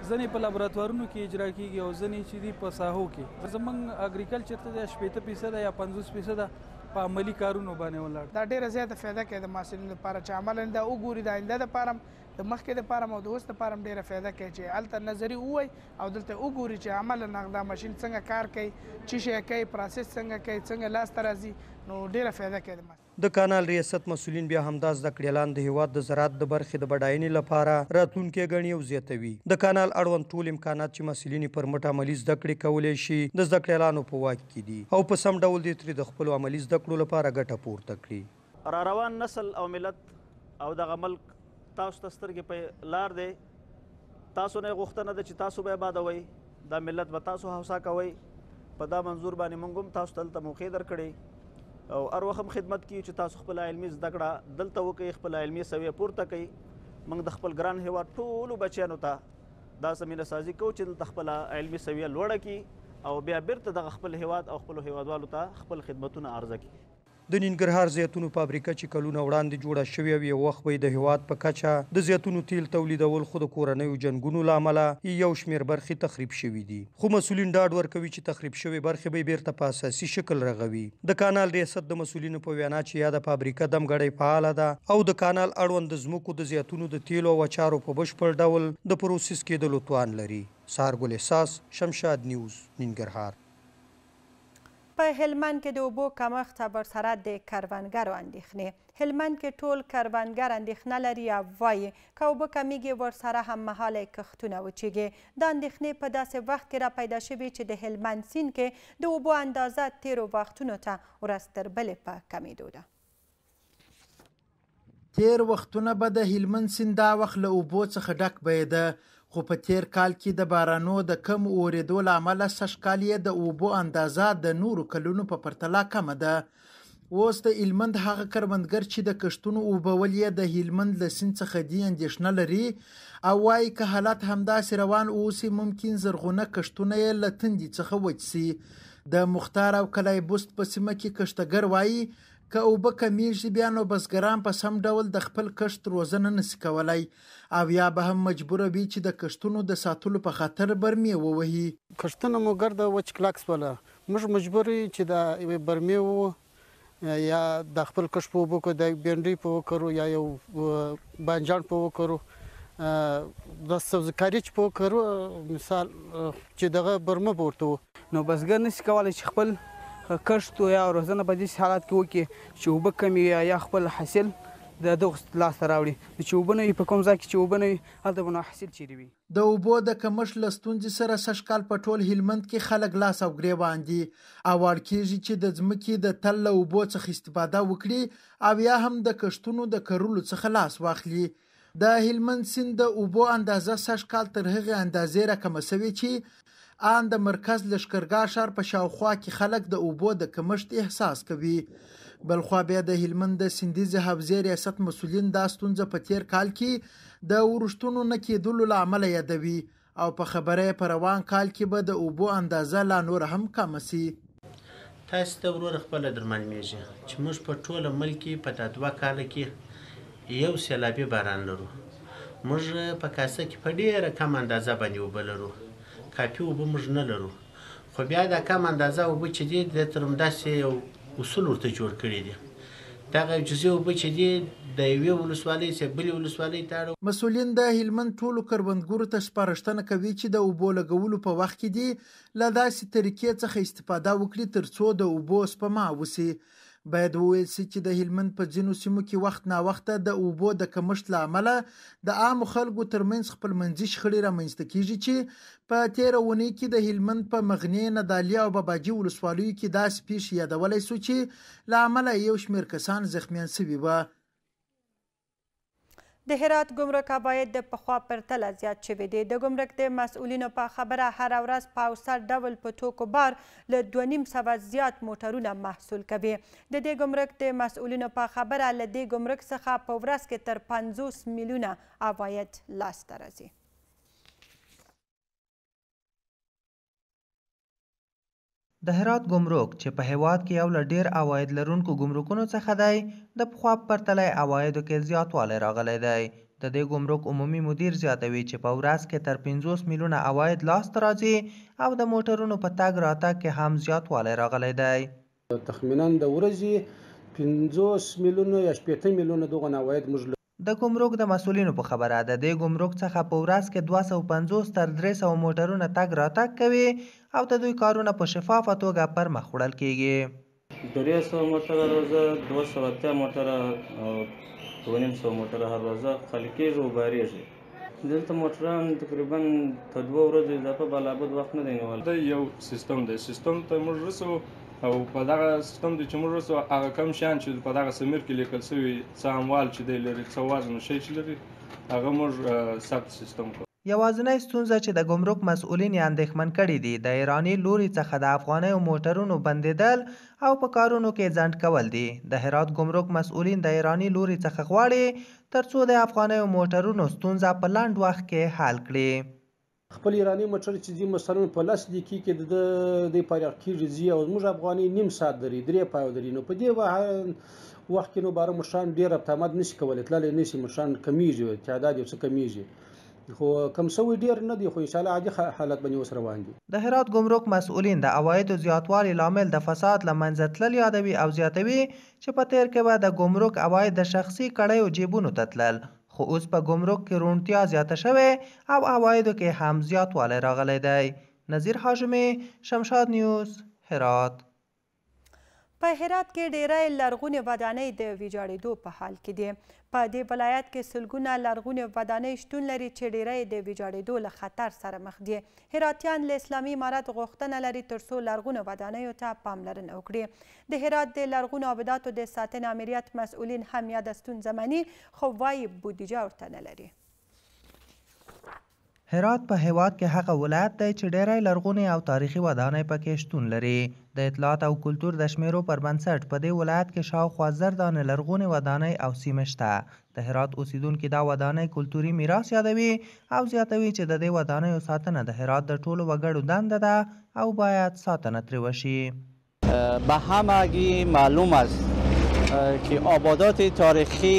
ځنې په لابراتوارونو کې اجرا کیږي او ځنې چې دی په ساحو کې زمنګ اګریکلچر ته 80% یا 50% په عملی کارونو باندې ولاړ دا ډیره زیاته فایده کوي د محصولینو لپاره چې عمل انده وګوري دا انده لپاره د مخکې د پاره مو د اوس د پاره ډیره فایده کوي چې الته نظری وای او دلته وګوري چې عمل نغدا ماشين څنګه کار کوي چې شي کوي پروسس څنګه کوي څنګه لاس تر راځي نو ډیره فایده کوي د کانال ریاست مسولین بیا همداز د کډیلان د هیواد د زراعت د برخې د بډاینې لپاره راتلونکي غنی او زیاتوي د کانال اړوند ټول امکانات چې مسولینې پر مټ عملی زده کړې کولای شي د زده کړیالانو په واک کې دي او په سم ډول دي تر د خپل عملی زده کړو لپاره ګټه پورته کړي را روان نسل او ملت او دغه ملک تاسو تسترګې په لار دی تاسو نه غوښتنه ده چې تاسو به عبادت وای دا ملت به تاسو هوسا کوي په دا منظور باندې مونږ هم تاسو ته موقع درکړي او هر وخت خدمت کیو چې تاسو خپل علمي زده کړه دلته وکړي خپل علمي سوی پورته کړي موږ د خپل ګران هیواد ټولو بچیانو ته دا سمینه سازي کو چې د خپل علمي سویه لوړه کی او بیا بیرته د خپل هیواد او خپل هیوادوالو ته خپل خدمتونه عرضه کی د ننګرهار زیتونو فابریکه چې کلونه وړاندې جوړه شوې او یو وخت به د هواد په کچه د زیتونو تیل تولیدول خود کورنۍ جنګونو لامل یو شمیر برخي تخریب شوې دي خو مسولین ډاډ ورکوي چې تخریب شوې برخي به بیرته په اساسي شکل رغوي د کانال ریاست د مسولینو په وینا چې یاد فابریکه دمګړې فعال ده او د کانال اړوند زموکو د زیتونو د تیلو او چارو په بشپړ ډول د پروسس کېدلو توان لري سارګل احساس شمشاد نیوز ننګرهار په هلمند کې د اوبو کمښت برسره د کروندګرو اندېښنې هلمند کې ټول کروندګر اندېښنه لري او وایي که اوبه کمیږي ورسره هممهاله کښتونه وچیږي دا اندېښنې په داسې وخت کې را پیدا شوي چې د هلمند سیند کې د اوبو اندازه تیرو وختونو ته ورځ تر بلې په کمیدو ده تیر وختونه به د هلمند سیند دا وخت له اوبو څخه ډک بهیده خو په تیر کال کې د بارانو د کم اوریدو لامل سږ کال یې د اوبو اندازه د نورو کلونو په پرتله کمه ده اوس د هلمند هغه کروندګر چې د کښتونو اوبول یې د هلمند له سیند څخه دي اندېښنه لري او وایي که حالت همداسې روان اوسي ممکن زرغونه کښتونه یې له تندې څخه وچ سي د مختار او کلای بست په سیمه کې کښتګر وایي که اوبه کمیږي بیا نو بزګران په سم ډول د خپل کښت روزنه نشي کولای او یا به هم مجبور وي چې د کښتونو د ساتلو په خاطر برمی ووهي کښتونه مو ګرد وچ کلاکس ولا موږ مجبور چې د برمی وو یا د خپل کښت په بوکو د بینډي په وکړو یا یو بانجان په وکړو د سبزکاري چې په کړو مثال چې دغه برمه پورته نو بسګر نشي کولای چې خپل کښت یا روزنه په داسې حالات کې وکړي چې اوبه کمې وي یا خپل حاصل د دغه لاسته راوړي چې اوبه نه وي په کوم ځای کې چې اوبه نه وي هلته به نو حاصل چیرې وي د اوبو د کمښت له ستونزې سره سږ کال په ټول هلمند کې خلک لاس او ګریوان دي او اړ کېږي چې د ځمکې د تل له اوبو څخه استفاده وکړي او یا هم د کښتونو د کرلو څخه لاس واخلي د هلمند سیند د اوبو اندازه سږ کال تر هغې اندازې راکمه سوې چې ان د مرکز لشکرګاه ښار په شاوخوا کې خلک د اوبو د کمښت احساس کوي بلخوا بیا د هلمند د سندیزي حوزې ریاست مسولین دا ستونزه په تیر کال کې د ورشتونو نه کېدلو له امله یادوي او په خبره په روان کال کې به د اوبو اندازه لا نور هم کمه سي تاسو ته ورور خپل درمل میږي چې موږ په ټوله ملک په دا دوه کال کې یو سیلابي باران لرو موږ په کاسه کې په ډیره کم اندازه باندې اوبه لرو کافي اوبه موږ نه لرو خو بیا دا کم اندازه اوبه چې دي د تر همداسې یو اصول ورته جوړ کړی دی دغه جزې اوبه چې دي د یوې ولسوالۍ څخه بلې ولسوالۍ ته اړو مسولین د هلمند ټولو کروندګرو ته سپارښتنه کوي چې د اوبو لګولو په وخت کې دي له داسې طریقې څخه استفاده وکړي ترڅو د اوبو سپما وسی باید وویل سي چې د هلمند په ځینو سیمو کې وخت ناوخته د اوبو د کمښت له امله د عامو خلکو ترمنځ خپلمنځي شخړې رامنځته کیږي چې په تېره اونۍ کې د هلمند په مغني ندالیا او باباجي ولسوالیو کې داسې پیښې یادولی سو چې له امله یو شمېر کسان زخمیان سوي وه د هرات ګمرک عواید د پخوا پرتله زیات شوي دي د ګمرک د مسؤلینو په خبره هره ورځ په اوسط ډول په توکو بار له دوه نیم سوه زیات موټرونه محصول کوي د دې ګمرک د مسؤلینو په خبره له دې ګمرک څخه په ورځ کې تر پنځوس میلیونه عواید لاسته راځي د هرات ګمرک چې په هیواد کې یو له ډیر عواید لرونکو ګمرکونو څخه دی د پخوا په پرتله عوایدو کې زیاتوالی راغلی دی د دې ګمرک عمومي مدیر زیاتوي چې په ورځ کې تر 50 میلیونه عواید لاسته راځي او د موټرونو په تګ راتګ کې هم زیاتوالی راغلی دی تخمینا د ورځې 50 میلیونه یا 15 میلیونه دغه عواید موږ د ګمرک د مسولینو په خبره د دې ګمرک څخه په ورځ کې 250 تر 300 موټرونه تګ راتګ کوي او د دوی کارونه په شفافه توګه پر مخ وړل کیږي 300 موټر روزه 270 موټر او 250 موټر هر روزه خلکې روباريږي دلته موټران تقریبا په دوه ورځو اضافه بلابد وخت نه دی نیول دا یو سیستم دی سیستم ته موږ رسو او په دغه سیستم دی چې موږ اوس هغه کم شیان چې په دغه سمیر کې لیکل سوي څه اموال چې دی لري څه وزن شی چې لري هغه موږ ثبت سیستم کو یوازنی ستونزه چې د ګمرک مسؤلین یې اندېښمن کړي دي د ایرانی لوري څخه د افغانیو موټرونو بندیدل او په کارونو کې ځنډ کول دي د هرات ګمرک مسؤلین د ایرانی لوري څخه غواړي ترڅو د افغانیو موټرونو ستونزه په لنډ وخت کې حل کړي خپل ایرانی موټر چې دی مثلا په لس دقیقې کې د د پاریخ کې ځي او موږ افغاني نیم ساعت درې درې پاو درې نو په دې وخت کې نو بار مشان ډیر اعتماد نشي کولای تللی نشي مشان کمیږي تعداد یو څه کمیږي خو کم سوي ډیر نه دی خو ان شاء الله عادي حالت باندې وسره وانګي د هرات ګمرک مسؤلین د عوایدو زیاتوالي لامل د فساد لمنځه تلل یادوي او زیاتوي چې په تیر کې به د ګمرک عواید د شخصي کړیو جیبونو ته تلل خو اوس په ګمرک کې روڼتیا زیاته شوې او عوایدو کې هم زیاتوالی راغلی دی نظیر حاجمي شمشاد نیوز هرات په هرات کې ډیری لرغونې ودانۍ د ویجاړېدو په حال کې دي په دې ولایت کې سلګونه لرغونې ودانۍ شتون لري چې ډیری د ویجاړېدو له خطر سره مخ دي هراتیان له اسلامي امارت غوښتنه لري تر څو لرغونو ودانیو ته پاملرنه وکړي د هرات د لرغونو ابداتو د ساتنې امریت مسؤلین هم یاده ستونزه مني خو وایي بودیجه ورته نه لري هرات په هیواد کې هغه ولایت دی چې ډیری لرغونې او تاریخي ودانۍ پکې شتون لري د اطلاعات او کلتور د شمیرو پر بنسټ په دې ولایت کې شاوخوا زر دانې لرغونې ودانۍ او سیمې شته د هرات اوسیدونکي دا ودانۍ کلتوري میراث یادوي او زیاتوي چې د دې ودانیو ساتنه د هرات د ټولو وګړو دنده ده او باید ساتنه ترې وشي به همگی معلوم است که آبادات تاریخی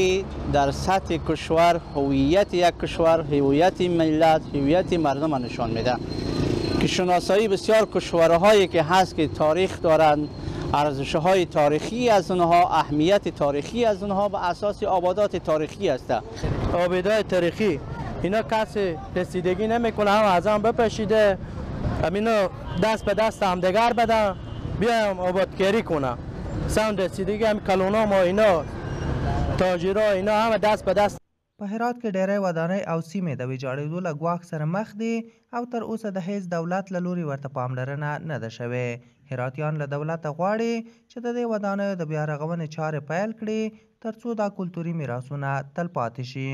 در سطح کشور هویت یک کشور هویت ملت هویت مردم نشان میده که شناسایی بسیار کشورهایی که هست که تاریخ دارند ارزش های تاریخی از اونها اهمیت تاریخی از اونها به اساس آبادات تاریخی است آبادات تاریخی اینا کسی رسیدگی نمیکنه هم از هم بپشیده امینو دست به دست هم دگر بدن بیایم آبادگری کنم سم رسیدگی هم کلونا ما اینا تاجرا اینا همه دست به دست په هرات کې ډیری ودانۍ او سیمې د ویجاړېدو له ګواښ سره مخ دي او تر اوسه د هیڅ دولت له لوري ورته پاملرنه نه ده شوې هراتیان له دولته غواړي چې د دې ودانیو د بیا رغونې چارې پیل کړي ترڅو دا کلتوري میراثونه تلپاتې شي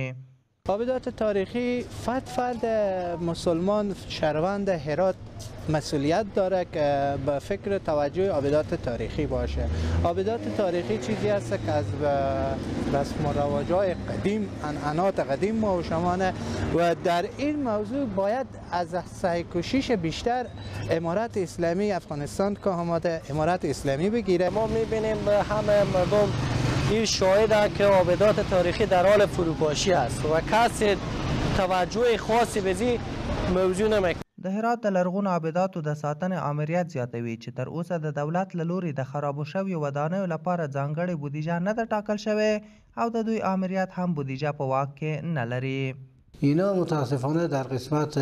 آبیدات تاریخی فرد فرد مسلمان شهروند هرات مسئولیت داره که به فکر توجه آبیدات تاریخی باشه آبیدات تاریخی چیزی است که از رسم و قدیم انعنات قدیم ما و شمانه و در این موضوع باید از سعی کوشش بیشتر امارت اسلامی افغانستان که آماده امارت اسلامی بگیره ما میبینیم همه مردم این شاهد که آبدات تاریخی در حال فروپاشی است و کسی توجه خاصی به زی موضوع نمیکنه د هرات د لرغونو عباداتو د ساتنې عملیات زیاتوي چې تر اوسه د دولت له لوري د خرابو شویو ودانیو لپاره ځانګړې بودیجه نه ده ټاکل شوې او د دوی عملیات هم بودیجه په واک کې نه لري اینا متاسفانه در قسمت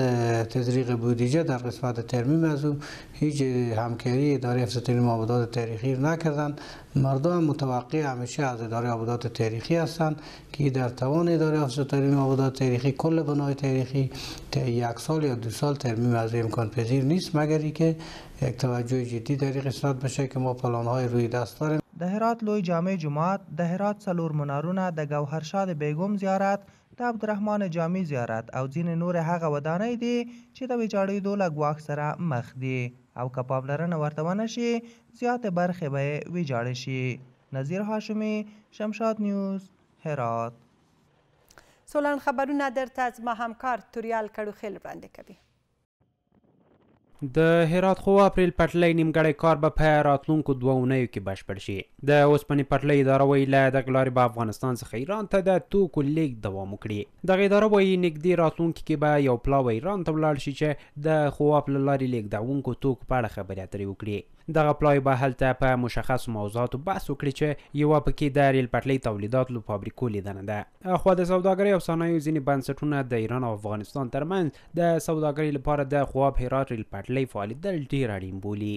تزریق بودیجه، در قسمت ترمیم از هیچ همکاری اداره حفظ آبادات تاریخی نکردن مردم متوقع همیشه از اداره آبادات تاریخی هستند که در توان اداره حفظ تعلیم تاریخی کل بنای تاریخی تا یک سال یا دو سال ترمیم از امکان پذیر نیست مگر اینکه یک توجه جدی در قسمت بشه که ما پلانهای روی دست داریم دهرات لوی جامع جماعت دهرات سلور منارونه ده گوهرشاد بیگم زیارت د عبدالرحمن جامع زیارت او ځینې نور هغه ودانۍ دي چې د ویجاړېدو له ګواښ سره مخ دي او که پاملرنه ورته ونه شي زیاتې برخې به یې ویجاړې شي نظیر هاشمي شمشاد نیوز هرات سولن خبرونه درته زما همکار توریال کډوخیل وړاندې کوي د هرات خو اپریل پټلۍ نیمګړی کار به په راتلونکو دوه اونیو کې بشپړ شي د اوسپنې پټلۍ اداره وایي له دغې لارې به افغانستان څخه ایران ته د توکو لیږد دوام وکړي دغه اداره وایي نږدې راتلونکي کې به یو پلاوی ایران ته ولاړ شي چې د خواپ له لارې لیږدونکو توکو په اړه خبرې اترې وکړي دغه پلای به هلته په مشخص موضوعاتو بحث وکړي چې یو پکې د ریل پټلۍ تولیدات لو فابریکو لیدنه ده خو د سوداګرۍ او صنایعو ځینې بنسټونه د ایران او افغانستان ترمنځ د سوداګرۍ لپاره د خواب هرات ریل پټلۍ فعالیت ډیر اړین بولي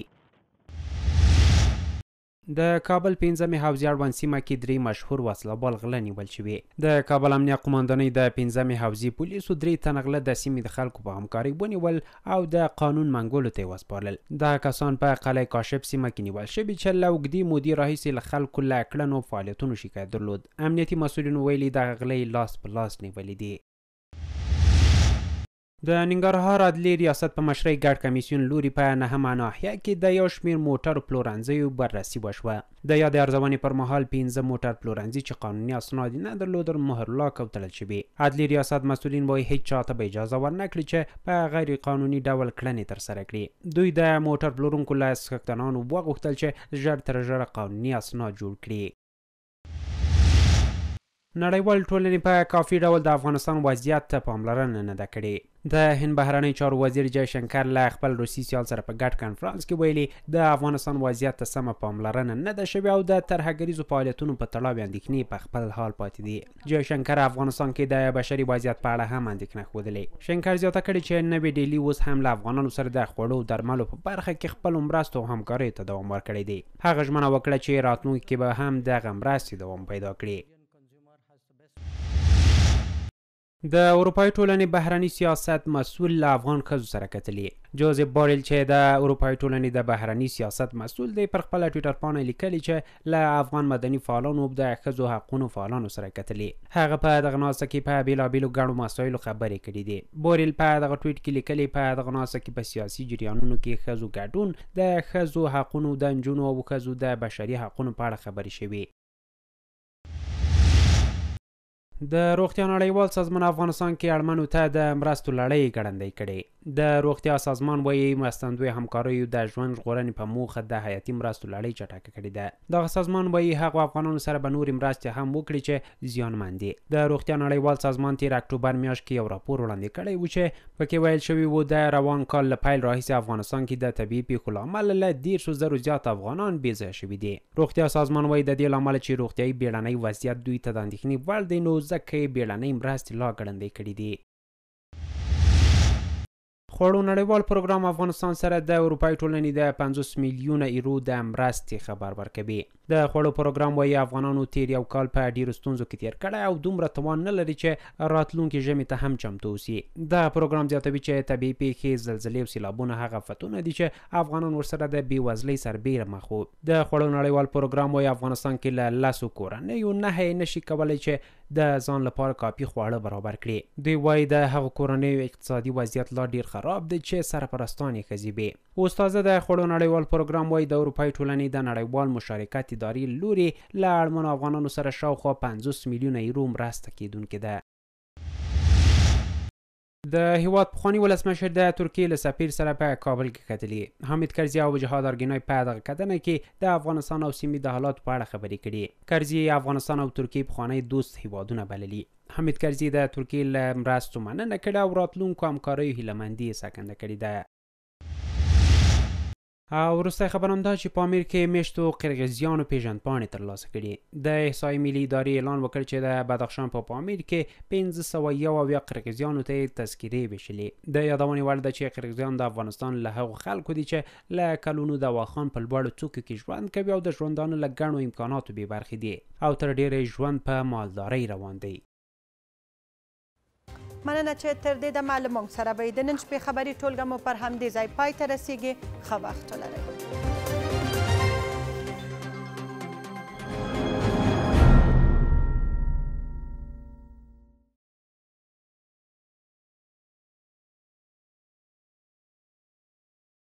د کابل پنځمه حوزه اړوند سیمه کې درې مشهور وسله بال غله نیول شوې د کابل امنیه قومندانۍ د پنځمه حوزې پولیسو درې تن غله د سیمې د خلکو په همکارۍ ونیول او د قانون منګولو ته وسپارل دا کسان په قلعه کاشف سیمه کې نیول شوي چې له اوږدې مودې راهیسې له خلکو له کړنو فعالیتونو شکایت درلود امنیتي مسؤلینو ویلي د غلې لاس په لاس نیولې دي د ننګرهار عدلي ریاست په مشرۍ ګډ کمیسیون لوري په نهمه ناحیه کې د یو شمیر موټر پلورنځیو بررسي وشوه د یاد ارزونې پر مهال پنځه موټر پلورنځي چې قانوني اسناد نه درلودل مهرلاک او تلل شوي عدلي ریاست مسولین وایي هیڅ چاته به اجازه ورنکړي چې په غیر قانوني ډول کړنې ترسره کړي دوی د موټر پلورونکو له څښتنانو وغوښتل چې ژر تر ژره قانوني اسناد جوړ کړي نړیوال ټولنې په کافي ډول د افغانستان وضعیت ته پاملرنه نه ده کړې د هند بهرنی چارو وزیر جای شنکر له خپل روسي سیال سره په ګډ کنفرانس کې ویلي د افغانستان وضعیت ته سمه پاملرنه نه ده شوې او د ترهګریزو فعالیتونو په تړاو اندېښنې په خپل حال پاتې دي جای شنکر افغانستان کې د بشري وضعیت په اړه هم اندېښنه ښودلې شنکر زیاته کړې چې نوې ډیلی اوس هم له افغانانو سره د خوړو درملو په برخه کې خپل مرستو همکارۍ ته دوام ورکړی دی هغه ژمنه وکړه چې راتلونکي کې به هم دغه مرستې دوام پیدا کړي د اروپای ټولنې بهرنی سیاست مسول له افغان ښځو سره کتلې جوزف بارل چې د اروپای ټولنې د بهرنی سیاست مسول دی پر خپل ټویټر پاڼه لیکلی چې له افغان مدني فعالانو د ښځو حقونو فعالانو سره کتلې هغه په دغه ناسه کې په بیلابیلو ګڼو مسایلو خبرې کړې دي بارل په دغه ټویټ کې لیکلی په دغه ناسه کې په سیاسي جریانونو کې ښځو ګډون د ښځو حقونو د نجونو او ښځو د بشري حقونو په اړه خبرې شوې د روغتیا نړیوال سازمان افغانستان کې اړمنو ته د مرستو لړۍ ګړندۍ کړې د روغتیا سازمان وایي مستندوی همکاریو د ژوند ژغورنې په موخه د حیاتي مرستو لړۍ چټکه کړې ده دغه سازمان وایي هغه افغانانو سره به نورې مرستې هم وکړي چې زیانمند دي د روغتیا نړیوال سازمان تیر اکتوبر میاشت کې یو راپور وړاندې کړی و چې پکې ویل شوی و د روان کال له پیل راهیسې افغانستان کې د طبیعي پیښو له امله له دیرشو زرو زیات افغانان بې ځایه شوي دي روغتیا سازمان وایي د دې له امله چې روغتیایي بیړنی وضعیت دوی ته د اندېښنې وړ دی نو ځکه یې بیړنۍ مرستې لا ګړندۍ کړي دي خوړو نړیوال پروګرام افغانستان سره د اروپای ټولنې د 50 میلیونه ایرو د مرستې خبر ورکوي د خوړو پروګرام وايي افغانانو تیر یو کال په ډیرو ستونزو کې تیر کړی او دومره توان نه لري چې راتلونکي ژمي ته هم چمتو شي د پروګرام زیاتوي چې طبي پیښې زلزلې او سیلابونه هغه فتونه دي چې افغانان ورسره د بیوزلۍ سربېره مخ وو د خوړو نړیوال پروګرام وايي افغانستان کې له لاسو کورنۍ نه نشي کولای چې د ځان لپاره کافي خواړه برابر کړي دوی وایي د هغه کورنۍ اقتصادي وضعیت لا ډیر خراب دی چې سرپرستان یې ښځې به استاد د خوړو نړیوال پروګرام وایي د اروپای ټولنې د نړیوال مشارکت ادارې لوري له اړمنو افغانانو سره شاوخوا 50 میلیونه یورو مرسته کیدونکې ده د هیواد پخوانی ولسمشر د ترکیې له سفیر سره په کابل کې کتلې حامد کرزی او جهاد ارګینای په دغه کتنه کې د افغانستان او سیمې د حالات په اړه خبرې کړې کرزی افغانستان او ترکیې پخوانی دوست هیوادونه بللي حمید کرزی د ترکیې له مرستو مننه کړې او راتلونکو همکاریو هیله مندي څرګنده کړې ده او وروستۍ خبر هم دا چې په امیر کې میشتو قرغیزیانو پیژندپاڼې ترلاسه کړي د احصایې ملي ادارې اعلان وکړ چې د بدخشان په پامیر کې 1501 قرغیزیانو ته تذکیرې وشلې د یادونې وړ ده چې قرغیزیان د افغانستان له هغو خلکو دي چې له کلونو د واخان په لوړو څوکو کې ژوند کوي او د ژوندانه له ګڼو امکاناتو بې برخې دي او تر ډیره ژوند په مالدارۍ روان دی مننه چې تر دې دمه له موږ سره به د نن شپې خبري ټولګه مو پر همدې ځای پای ته رسیږي ښه وخت ولرئ